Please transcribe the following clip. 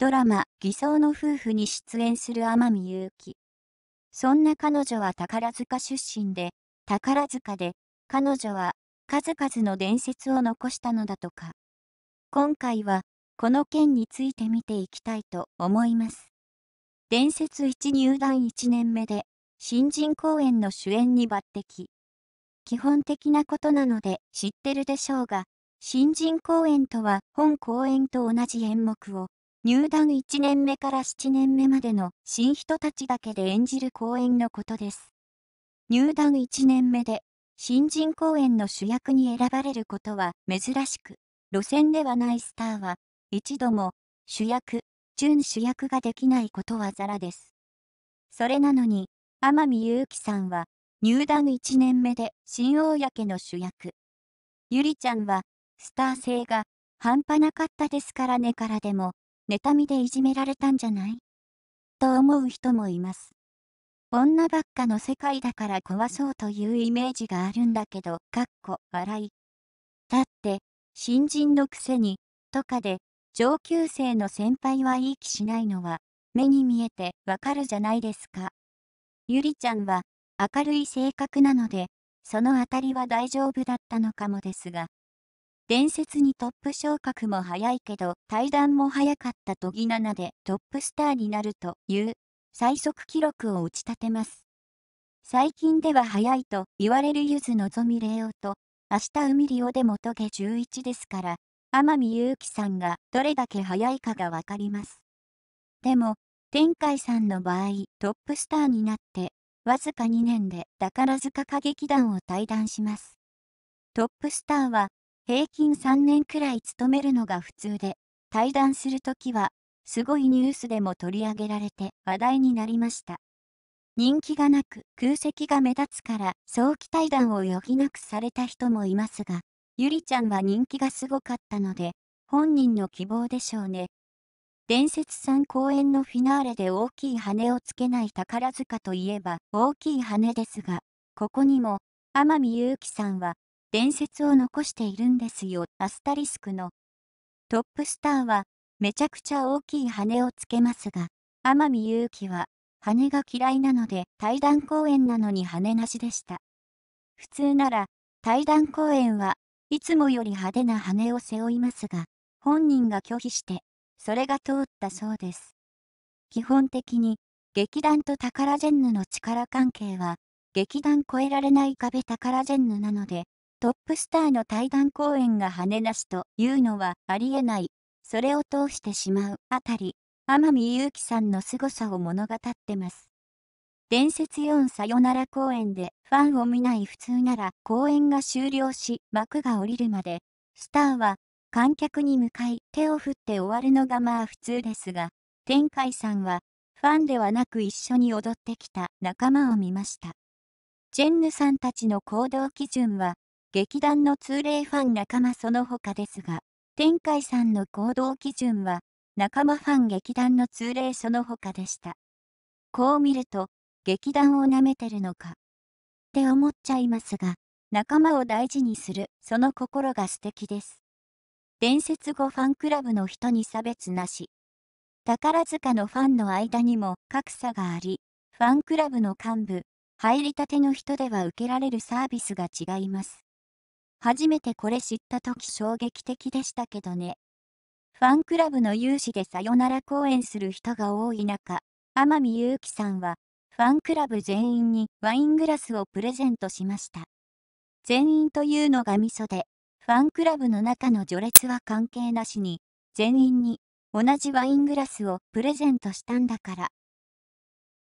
ドラマ「偽装の夫婦」に出演する天海祐希そんな彼女は宝塚出身で宝塚で彼女は数々の伝説を残したのだとか今回はこの件について見ていきたいと思います伝説1入団1年目で新人公演の主演に抜擢基本的なことなので知ってるでしょうが新人公演とは本公演と同じ演目を入団1年目から7年目までの新人たちだけで演じる公演のことです。入団1年目で新人公演の主役に選ばれることは珍しく、路線ではないスターは一度も主役、準主役ができないことはざらです。それなのに、天海祐希さんは入団1年目で新公の主役。ゆりちゃんはスター性が半端なかったですからねからでも妬みでいじめられたんじゃないと思う人もいます。女ばっかの世界だから壊そうというイメージがあるんだけど、かっこ笑い。だって、新人のくせに、とかで、上級生の先輩はいい気しないのは、目に見えてわかるじゃないですか。ゆりちゃんは、明るい性格なので、そのあたりは大丈夫だったのかもですが、伝説にトップ昇格も早いけど、対談も早かった研ぎ7でトップスターになるという、最速記録を打ち立てます。最近では早いと言われるゆずのぞみれおと、明日海リオでもトゲ11ですから、天海祐希さんがどれだけ早いかがわかります。でも、天海さんの場合、トップスターになって、わずか2年で宝塚歌劇団を退団します。トップスターは平均3年くらい勤めるのが普通で、対談するときは、すごいニュースでも取り上げられて話題になりました。人気がなく空席が目立つから早期対談を余儀なくされた人もいますが、ゆりちゃんは人気がすごかったので、本人の希望でしょうね。伝説さん公演のフィナーレで大きい羽をつけない宝塚といえば大きい羽ですが、ここにも、天海祐希さんは伝説を残しているんですよ。アスタリスクのトップスターはめちゃくちゃ大きい羽をつけますが、天海祐希は羽が嫌いなので対談公演なのに羽なしでした。普通なら対談公演はいつもより派手な羽を背負いますが、本人が拒否して、それが通ったそうです。基本的に劇団とタカラジェンヌの力関係は劇団超えられない壁タカラジェンヌなのでトップスターの対談公演が羽なしというのはありえない。それを通してしまうあたり、天海祐希さんの凄さを物語ってます。伝説4さよなら公演でファンを見ない普通なら公演が終了し幕が下りるまで、スターは観客に向かい手を振って終わるのがまあ普通ですが、天海さんはファンではなく一緒に踊ってきた仲間を見ました。ジェンヌさんたちの行動基準は劇団の通例ファン仲間その他ですが、天海さんの行動基準は、仲間ファン劇団の通例その他でした。こう見ると、劇団をなめてるのか、って思っちゃいますが、仲間を大事にする、その心が素敵です。伝説後ファンクラブの人に差別なし。宝塚のファンの間にも格差があり、ファンクラブの幹部、入りたての人では受けられるサービスが違います。初めてこれ知った時衝撃的でしたけどね。ファンクラブの有志でさよなら公演する人が多い中、天海祐希さんは、ファンクラブ全員にワイングラスをプレゼントしました。全員というのがミソで、ファンクラブの中の序列は関係なしに、全員に同じワイングラスをプレゼントしたんだから、